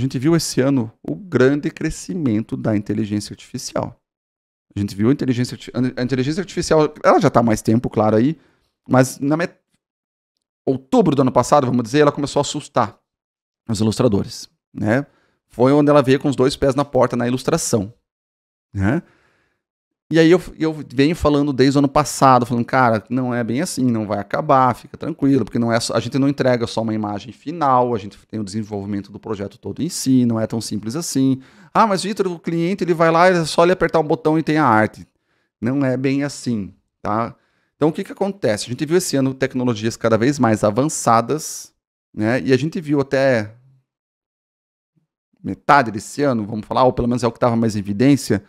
gente viu esse ano o grande crescimento da inteligência artificial. A gente viu a inteligência, a inteligência artificial, ela já está há mais tempo, claro, aí, mas na met... outubro do ano passado, vamos dizer, ela começou a assustar os ilustradores, né? Foi onde ela veio com os dois pés na porta na ilustração, né? E aí eu, eu venho falando desde o ano passado, falando, cara, não é bem assim, não vai acabar, fica tranquilo, porque não é só, a gente não entrega só uma imagem final, a gente tem o desenvolvimento do projeto todo em si, não é tão simples assim. Ah, mas Vitor, o cliente ele vai lá, é só ele apertar um botão e tem a arte. Não é bem assim, tá? Então o que, que acontece? A gente viu esse ano tecnologias cada vez mais avançadas, né? E a gente viu até metade desse ano, vamos falar, ou pelo menos é o que estava mais em evidência,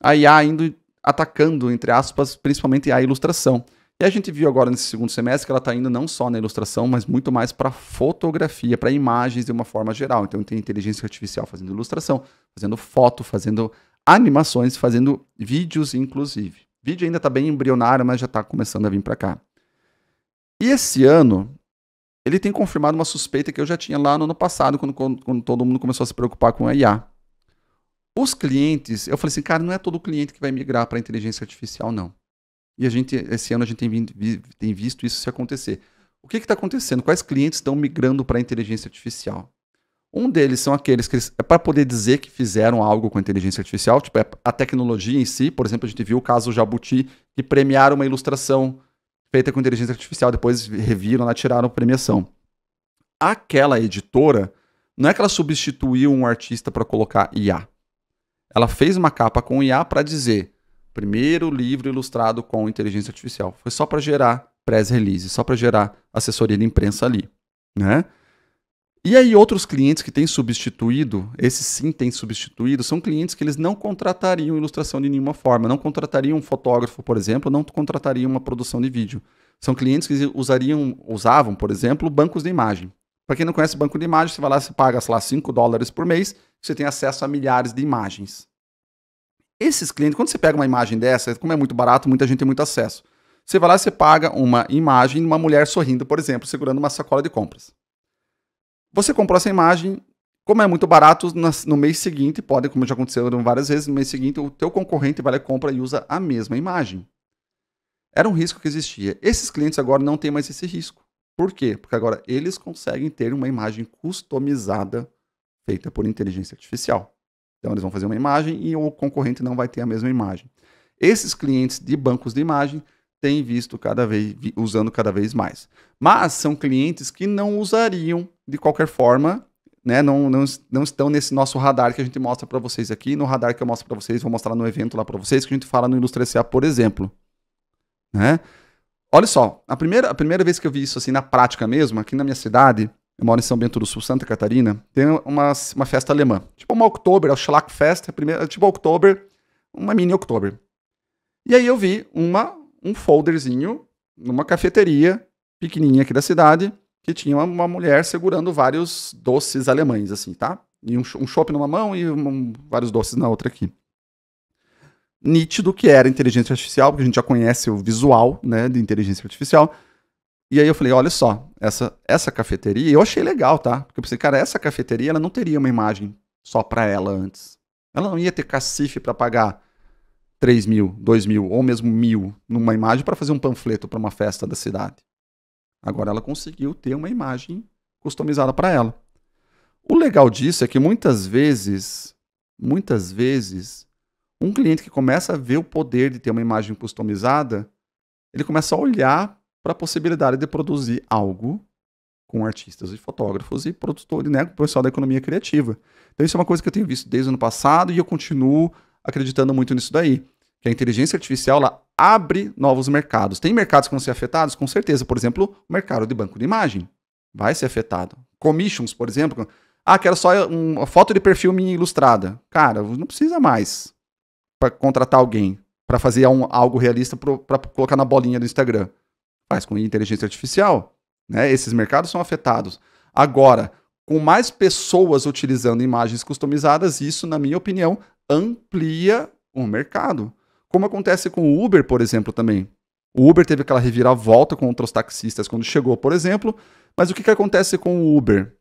a IA indo atacando, entre aspas, principalmente a ilustração. E a gente viu agora nesse segundo semestre que ela está indo não só na ilustração, mas muito mais para fotografia, para imagens de uma forma geral. Então tem inteligência artificial fazendo ilustração, fazendo foto, fazendo animações, fazendo vídeos, inclusive. O vídeo ainda está bem embrionário, mas já está começando a vir para cá. E esse ano, ele tem confirmado uma suspeita que eu já tinha lá no ano passado, quando, quando, quando todo mundo começou a se preocupar com a IA. Os clientes, eu falei assim, cara, não é todo cliente que vai migrar para inteligência artificial, não. E a gente, esse ano a gente tem, vindo, tem visto isso se acontecer. O que está acontecendo? Quais clientes estão migrando para inteligência artificial? Um deles são aqueles que é para poder dizer que fizeram algo com a inteligência artificial, tipo, é a tecnologia em si, por exemplo, a gente viu o caso Jabuti, que premiaram uma ilustração feita com inteligência artificial, depois reviram lá, tiraram a premiação. Aquela editora, não é que ela substituiu um artista para colocar IA. Ela fez uma capa com IA para dizer primeiro livro ilustrado com inteligência artificial. Foi só para gerar press release, só para gerar assessoria de imprensa ali, né? E aí outros clientes que têm substituído, esses sim têm substituído, são clientes que eles não contratariam ilustração de nenhuma forma, não contratariam um fotógrafo, por exemplo, não contratariam uma produção de vídeo. São clientes que usariam, usavam, por exemplo, bancos de imagem. Para quem não conhece banco de imagens, você vai lá, você paga, sei lá, 5 dólares por mês, você tem acesso a milhares de imagens. Esses clientes, quando você pega uma imagem dessa, como é muito barato, muita gente tem muito acesso. Você vai lá e você paga uma imagem de uma mulher sorrindo, por exemplo, segurando uma sacola de compras. Você comprou essa imagem, como é muito barato, no mês seguinte, pode, como já aconteceu várias vezes, no mês seguinte o teu concorrente vai lá e compra e usa a mesma imagem. Era um risco que existia. Esses clientes agora não têm mais esse risco. Por quê? Porque agora eles conseguem ter uma imagem customizada feita por inteligência artificial. Então eles vão fazer uma imagem e o concorrente não vai ter a mesma imagem. Esses clientes de bancos de imagem têm visto cada vez usando cada vez mais. Mas são clientes que não usariam de qualquer forma, né? Não, não, não estão nesse nosso radar que a gente mostra para vocês aqui, no radar que eu mostro para vocês, vou mostrar no evento lá para vocês que a gente fala no Ilustre SA, por exemplo, né? Olha só, a primeira, a primeira vez que eu vi isso assim na prática mesmo, aqui na minha cidade, eu moro em São Bento do Sul, Santa Catarina, tem uma, uma festa alemã. Tipo uma Oktober, é o Schlagfest, a primeira, tipo Oktober, uma mini Oktober. E aí eu vi uma, um folderzinho numa cafeteria pequenininha aqui da cidade, que tinha uma, uma mulher segurando vários doces alemães, assim, tá? E um, um numa mão e um, vários doces na outra aqui nítido que era inteligência artificial, porque a gente já conhece o visual, né, de inteligência artificial. E aí eu falei, olha só, essa, essa cafeteria, eu achei legal, tá? Porque eu pensei, cara, essa cafeteria, ela não teria uma imagem só para ela antes. Ela não ia ter cacife para pagar 3 mil, 2 mil, ou mesmo mil numa imagem para fazer um panfleto para uma festa da cidade. Agora ela conseguiu ter uma imagem customizada para ela. O legal disso é que muitas vezes, muitas vezes, um cliente que começa a ver o poder de ter uma imagem customizada, ele começa a olhar para a possibilidade de produzir algo com artistas e fotógrafos e produtores, né, com o pessoal da economia criativa. Então isso é uma coisa que eu tenho visto desde o ano passado e eu continuo acreditando muito nisso daí, que a inteligência artificial abre novos mercados. Tem mercados que vão ser afetados, com certeza, por exemplo, o mercado de banco de imagem vai ser afetado. Commissions, por exemplo, ah, quero só eh, uma foto de perfil minha ilustrada. Cara, não precisa mais para contratar alguém para fazer um, algo realista para colocar na bolinha do Instagram. Faz com inteligência artificial. Né? Esses mercados são afetados. Agora, com mais pessoas utilizando imagens customizadas, isso, na minha opinião, amplia o mercado. Como acontece com o Uber, por exemplo, também. O Uber teve aquela reviravolta contra os taxistas quando chegou, por exemplo. Mas o que, que acontece com o Uber?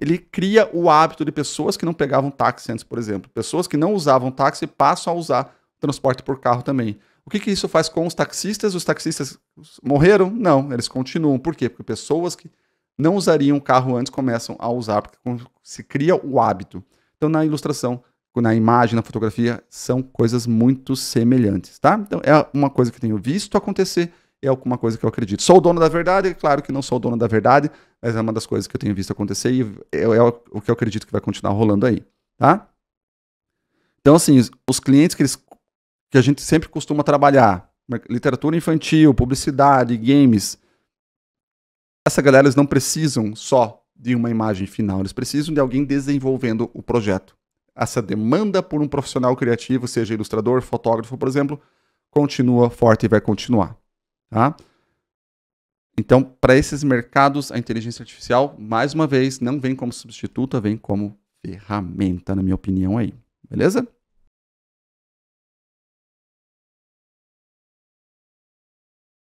ele cria o hábito de pessoas que não pegavam táxi antes, por exemplo. Pessoas que não usavam táxi passam a usar transporte por carro também. O que, que isso faz com os taxistas? Os taxistas morreram? Não, eles continuam. Por quê? Porque pessoas que não usariam o carro antes começam a usar, porque se cria o hábito. Então, na ilustração, na imagem, na fotografia, são coisas muito semelhantes, tá? Então, é uma coisa que eu tenho visto acontecer é alguma coisa que eu acredito. Sou o dono da verdade, claro que não sou o dono da verdade, mas é uma das coisas que eu tenho visto acontecer e é, é o que eu acredito que vai continuar rolando aí, tá? Então, assim, os clientes que, eles, que a gente sempre costuma trabalhar, literatura infantil, publicidade, games, essa galera eles não precisam só de uma imagem final, eles precisam de alguém desenvolvendo o projeto. Essa demanda por um profissional criativo, seja ilustrador, fotógrafo, por exemplo, continua forte e vai continuar. Tá? Então, para esses mercados, a inteligência artificial, mais uma vez, não vem como substituta, vem como ferramenta, na minha opinião aí. Beleza?